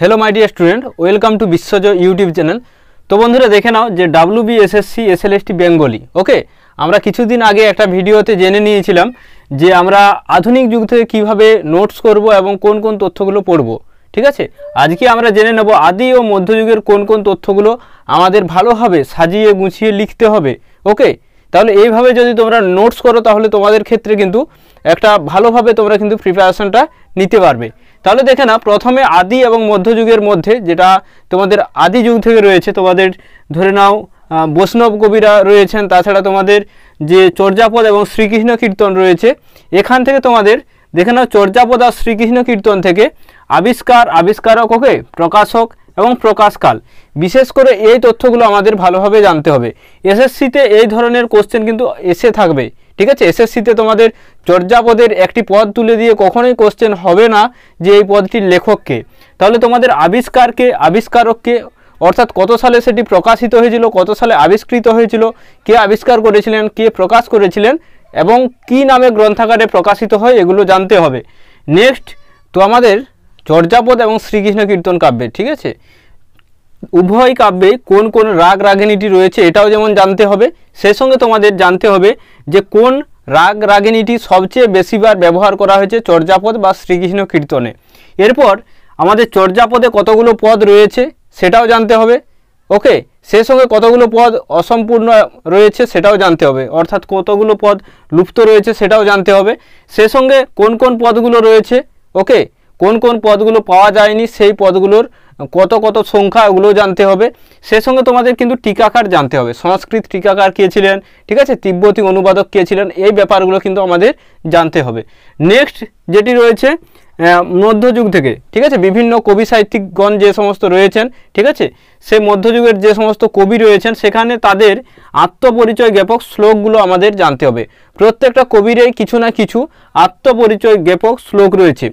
hello my dear student welcome to বিশ্বজ YouTube channel তো বন্ধুরা দেখে নাও যে W B SSC SLST Bengali okay আমরা কিছুদিন আগে একটা ভিডিওতে জেনে নিয়েছিলাম যে আমরা আধুনিক যুগ থেকে কীভাবে নোটস করব এবং কোন কোন তথ্যগুলো পড়ব ঠিক আছে আজকে আমরা জেনে নেব আদি ও মধ্যযুগের কোন কোন তথ্যগুলো আমাদের ভালোভাবে সাজিয়ে গুছিয়ে লিখতে হবে ওকে তাহলে এইভাবে যদি তোমরা নোটস করো তাহলে তোমাদের ক্ষেত্রে কিন্তু একটা ভালোভাবে তোমরা কিন্তু প্রিপারেশনটা নিতে পারবে তাহলে দেখে না প্রথমে আদি এবং মধ্যযুগের মধ্যে যেটা তোমাদের আদি যুগ থেকে রয়েছে তোমাদের ধরে নাও বৈষ্ণব কবিরা রয়েছেন তাছাড়া তোমাদের যে চর্যাপদ এবং শ্রীকৃষ্ণ কীর্তন রয়েছে এখান থেকে তোমাদের দেখে নাও চর্যাপদ আর শ্রীকৃষ্ণ কীর্তন থেকে আবিষ্কার আবিষ্কারক ওকে প্রকাশক এবং প্রকাশকাল বিশেষ করে এই তথ্যগুলো আমাদের ভালোভাবে জানতে হবে এসএসসিতে এই ধরনের কোশ্চেন কিন্তু এসে থাকবে ঠিক আছে এসএসসিতে তোমাদের চর্যাপদের একটি পদ তুলে দিয়ে কখনোই কোশ্চেন হবে না যে এই পদটির লেখককে তাহলে তোমাদের আবিষ্কারকে আবিষ্কারককে অর্থাৎ কত সালে সেটি প্রকাশিত হয়েছিল কত সালে আবিষ্কৃত হয়েছিল কে আবিষ্কার করেছিলেন কে প্রকাশ করেছিলেন এবং কি নামে গ্রন্থাগারে প্রকাশিত হয় এগুলো জানতে হবে নেক্সট তো আমাদের চর্যাপদ এবং শ্রীকৃষ্ণ কীর্তন কাব্যে ঠিক আছে উভয় কাব্যে কোন কোন রাগ রাগিনীটি রয়েছে এটাও যেমন জানতে হবে সেই সঙ্গে তোমাদের জানতে হবে যে কোন রাগ রাগিনীটি সবচেয়ে বেশিবার ব্যবহার করা হয়েছে চর্যাপদ বা শ্রীকৃষ্ণ কীর্তনে এরপর আমাদের চর্যাপদে কতগুলো পদ রয়েছে সেটাও জানতে হবে ওকে সে সঙ্গে কতগুলো পদ অসম্পূর্ণ রয়েছে সেটাও জানতে হবে অর্থাৎ কতগুলো পদ লুপ্ত রয়েছে সেটাও জানতে হবে সে সঙ্গে কোন কোন পদগুলো রয়েছে ওকে কোন কোন পদগুলো পাওয়া যায়নি সেই পদগুলোর কত কত সংখ্যা ওগুলো জানতে হবে সে সঙ্গে তোমাদের কিন্তু টিকাকার জানতে হবে সংস্কৃত টিকাকার কে ছিলেন ঠিক আছে তিব্বতী অনুবাদক কে ছিলেন এই ব্যাপারগুলো কিন্তু আমাদের জানতে হবে নেক্সট যেটি রয়েছে হ্যাঁ, মধ্যযুগ থেকে ঠিক আছে বিভিন্ন কবি সাহিত্যিকগণ যে সমস্ত রয়েছেন ঠিক আছে সে মধ্যযুগের যে সমস্ত কবি রয়েছেন সেখানে তাদের আত্মপরিচয় জ্ঞাপক শ্লোকগুলো আমাদের জানতে হবে প্রত্যেকটা কবিরই কিছু না কিছু আত্মপরিচয় জ্ঞাপক শ্লোক রয়েছে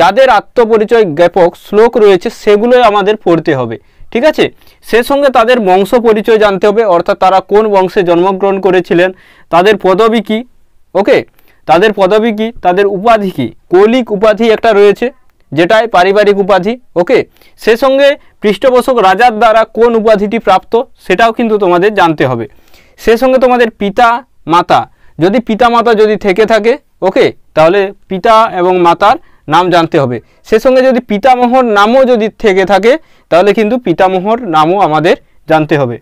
যাদের আত্মপরিচয় জ্ঞাপক শ্লোক রয়েছে সেগুলোই আমাদের পড়তে হবে ঠিক আছে সে সঙ্গে তাদের বংশ পরিচয় জানতে হবে অর্থাৎ তারা কোন বংশে জন্মগ্রহণ করেছিলেন তাদের পদবী কী ওকে তাদের পদবি কি তাদের উপাধি কি কৌলিক উপাধি একটা রয়েছে যেটাই পারিবারিক উপাধি ওকে সে সঙ্গে পৃষ্ঠপোষক রাজার দ্বারা কোন উপাধিটি প্রাপ্ত সেটাও কিন্তু তোমাদের জানতে হবে সে সঙ্গে তোমাদের পিতা মাতা যদি পিতা মাতা যদি থেকে থাকে ওকে তাহলে পিতা এবং মাতার নাম জানতে হবে সে সঙ্গে যদি পিতামহর নামও যদি থেকে থাকে তাহলে কিন্তু পিতামহর নামও আমাদের জানতে হবে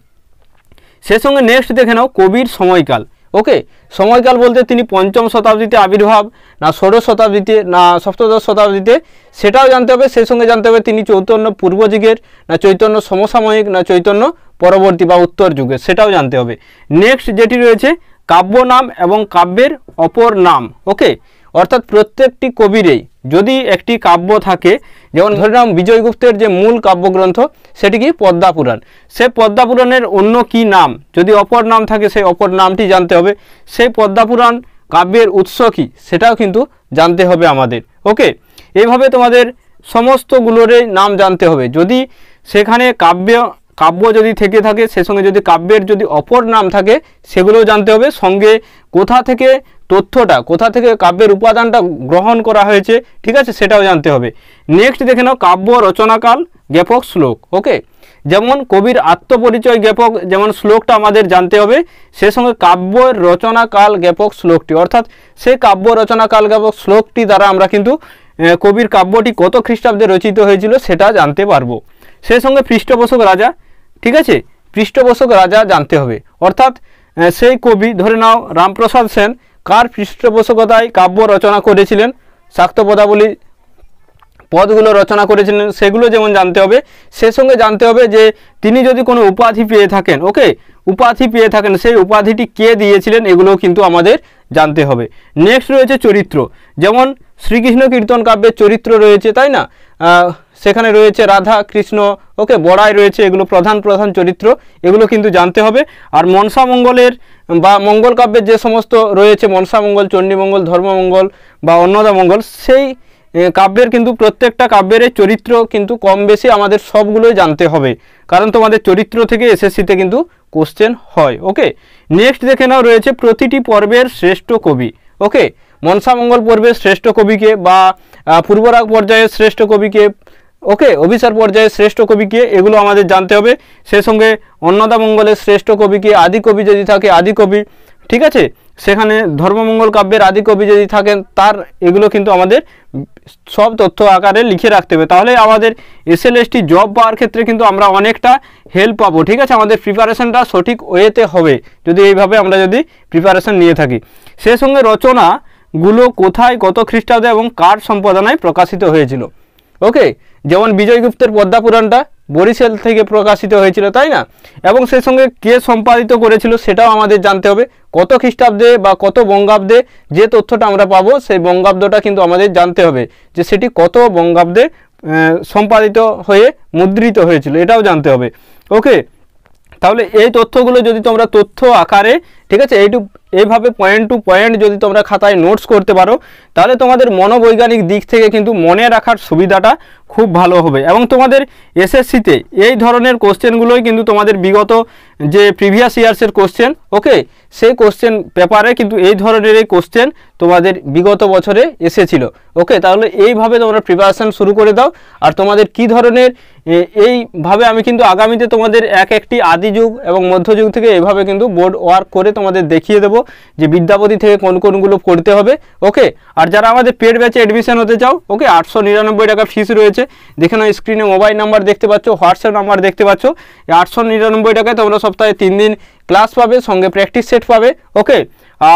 সে সঙ্গে নেক্সট দেখে নাও কবির সময়কাল ওকে সময়কাল বলতে তিনি পঞ্চম শতাব্দীতে আবির্ভাব না ষোড়শ শতাব্দীতে না সপ্তদশ শতাব্দীতে সেটাও জানতে হবে সেই সঙ্গে জানতে হবে তিনি চৈতন্য পূর্ব যুগের না চৈতন্য সমসাময়িক না চৈতন্য পরবর্তী বা উত্তর যুগের সেটাও জানতে হবে নেক্সট যেটি রয়েছে কাব্য নাম এবং কাব্যের অপর নাম ওকে অর্থাৎ প্রত্যেকটি কবিরেই যদি একটি কাব্য থাকে যেমন ধরে নাম বিজয়গুপ্তের যে মূল কাব্যগ্রন্থ সেটি কি পদ্মা পুরাণ সে পদ্মা পুরাণের অন্য কি নাম যদি অপর নাম থাকে সেই অপর নামটি জানতে হবে সেই পদ্মা পুরাণ কাব্যের উৎস কি সেটাও কিন্তু জানতে হবে আমাদের ওকে এইভাবে তোমাদের সমস্তগুলোরই নাম জানতে হবে যদি সেখানে কাব্য কাব্য যদি থেকে থাকে সে সঙ্গে যদি কাব্যের যদি অপর নাম থাকে সেগুলোও জানতে হবে সঙ্গে কোথা থেকে তথ্যটা কোথা থেকে কাব্যের উপাদানটা গ্রহণ করা হয়েছে ঠিক আছে সেটাও জানতে হবে নেক্সট দেখে নাও কাব্য রচনাকাল জ্ঞাপক শ্লোক ওকে যেমন কবির আত্মপরিচয় জ্ঞাপক যেমন শ্লোকটা আমাদের জানতে হবে সে সঙ্গে কাব্য রচনাকাল জ্ঞাপক শ্লোকটি অর্থাৎ সে কাব্য রচনাকাল জ্ঞাপক শ্লোকটি দ্বারা আমরা কিন্তু কবির কাব্যটি কত খ্রিস্টাব্দে রচিত হয়েছিল সেটা জানতে পারবো সেই সঙ্গে পৃষ্ঠপোষক রাজা ঠিক আছে পৃষ্ঠপোষক রাজা জানতে হবে অর্থাৎ সেই কবি ধরে নাও রামপ্রসাদ সেন কার পৃষ্ঠপোষকতায় কাব্য রচনা করেছিলেন শাক্ত পদাবলী পদগুলো রচনা করেছিলেন সেগুলো যেমন জানতে হবে সে সঙ্গে জানতে হবে যে তিনি যদি কোনো উপাধি পেয়ে থাকেন ওকে উপাধি পেয়ে থাকেন সেই উপাধিটি কে দিয়েছিলেন এগুলোও কিন্তু আমাদের জানতে হবে নেক্সট রয়েছে চরিত্র যেমন শ্রীকৃষ্ণ কীর্তন কাব্যের চরিত্র রয়েছে তাই না সেখানে রয়েছে রাধা কৃষ্ণ ওকে বড়াই রয়েছে এগুলো প্রধান প্রধান চরিত্র এগুলো কিন্তু জানতে হবে আর মনসামঙ্গলের বা মঙ্গল কাব্যের যে সমস্ত রয়েছে মনসা মঙ্গল চণ্ডীমঙ্গল ধর্মমঙ্গল বা মঙ্গল সেই কাব্যের কিন্তু প্রত্যেকটা কাব্যের চরিত্র কিন্তু কম বেশি আমাদের সবগুলোই জানতে হবে কারণ তোমাদের চরিত্র থেকে এসএসসিতে কিন্তু কোশ্চেন হয় ওকে নেক্সট দেখে নাও রয়েছে প্রতিটি পর্বের শ্রেষ্ঠ কবি ওকে মনসামঙ্গল পর্বের শ্রেষ্ঠ কবিকে বা পূর্বরাগ পর্যায়ের শ্রেষ্ঠ কবিকে ওকে অভিসার পর্যায়ে শ্রেষ্ঠ কবি কে এগুলো আমাদের জানতে হবে সে সঙ্গে অন্নদা মঙ্গলের শ্রেষ্ঠ কবি কে আদি কবি যদি থাকে আদি কবি ঠিক আছে সেখানে ধর্মমঙ্গল কাব্যের আদি কবি যদি থাকেন তার এগুলো কিন্তু আমাদের সব তথ্য আকারে লিখে রাখতে হবে তাহলে আমাদের এসটি জব পাওয়ার ক্ষেত্রে কিন্তু আমরা অনেকটা হেল্প পাবো ঠিক আছে আমাদের প্রিপারেশনটা সঠিক ওয়েতে হবে যদি এইভাবে আমরা যদি প্রিপারেশন নিয়ে থাকি সে সঙ্গে রচনাগুলো কোথায় কত খ্রিস্টাব্দে এবং কার সম্পাদনায় প্রকাশিত হয়েছিল ওকে যেমন বিজয়গুপ্তের পদ্মা পুরাণটা বরিশাল থেকে প্রকাশিত হয়েছিল তাই না এবং সেই সঙ্গে কে সম্পাদিত করেছিল সেটাও আমাদের জানতে হবে কত খ্রিস্টাব্দে বা কত বঙ্গাব্দে যে তথ্যটা আমরা পাবো সেই বঙ্গাব্দটা কিন্তু আমাদের জানতে হবে যে সেটি কত বঙ্গাব্দে সম্পাদিত হয়ে মুদ্রিত হয়েছিল এটাও জানতে হবে ওকে তাহলে এই তথ্যগুলো যদি তোমরা তথ্য আকারে ঠিক আছে এইটু এইভাবে পয়েন্ট টু পয়েন্ট যদি তোমরা খাতায় নোটস করতে পারো তাহলে তোমাদের মনোবৈজ্ঞানিক দিক থেকে কিন্তু মনে রাখার সুবিধাটা খুব ভালো হবে এবং তোমাদের এসএসসিতে এই ধরনের কোশ্চেনগুলোই কিন্তু তোমাদের বিগত যে প্রিভিয়াস ইয়ার্সের কোশ্চেন ওকে সেই কোশ্চেন পেপারে কিন্তু এই ধরনের এই কোশ্চেন তোমাদের বিগত বছরে এসেছিল ওকে তাহলে এইভাবে তোমরা প্রিপারেশান শুরু করে দাও আর তোমাদের কি ধরনের এইভাবে আমি কিন্তু আগামীতে তোমাদের এক একটি আদি যুগ এবং মধ্যযুগ থেকে এভাবে কিন্তু বোর্ড ওয়ার্ক করে তোমাদের দেখিয়ে দেবো যে বিদ্যাপতি থেকে কোন কোনগুলো পড়তে হবে ওকে আর যারা আমাদের পেড ব্যাচে অ্যাডমিশান হতে চাও ওকে আটশো নিরানব্বই টাকা ফিস রয়েছে দেখে নাও স্ক্রিনে মোবাইল নাম্বার দেখতে পাচ্ছ হোয়াটসঅ্যাপ নাম্বার দেখতে পাচ্ছ আটশো নিরানব্বই টাকায় তোমরা সপ্তাহে তিন দিন ক্লাস পাবে সঙ্গে প্র্যাকটিস সেট পাবে ওকে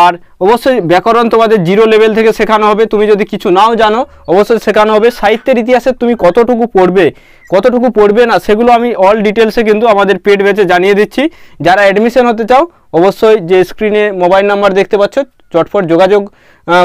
আর অবশ্যই ব্যাকরণ তোমাদের জিরো লেভেল থেকে শেখানো হবে তুমি যদি কিছু নাও জানো অবশ্যই শেখানো হবে সাহিত্যের ইতিহাসে তুমি কতটুকু পড়বে কতটুকু পড়বে না সেগুলো আমি অল ডিটেলসে কিন্তু আমাদের পেড ব্যাচে জানিয়ে দিচ্ছি যারা অ্যাডমিশান হতে চাও অবশ্যই যে স্ক্রিনে মোবাইল নাম্বার দেখতে পাচ্ছ চটফট যোগাযোগ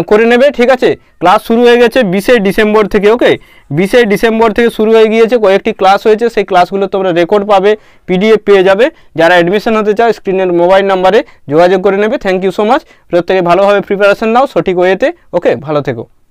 করে নেবে ঠিক আছে ক্লাস শুরু হয়ে গেছে বিশে ডিসেম্বর থেকে ওকে বিশে ডিসেম্বর থেকে শুরু হয়ে গিয়েছে কয়েকটি ক্লাস হয়েছে সেই ক্লাসগুলো তোমরা রেকর্ড পাবে পিডিএফ পেয়ে যাবে যারা অ্যাডমিশন হতে চাও স্ক্রিনের মোবাইল নাম্বারে যোগাযোগ করে নেবে থ্যাংক ইউ সো মাচ প্রত্যেকে ভালোভাবে প্রিপারেশন নাও সঠিক ওয়েতে ওকে ভালো থেকো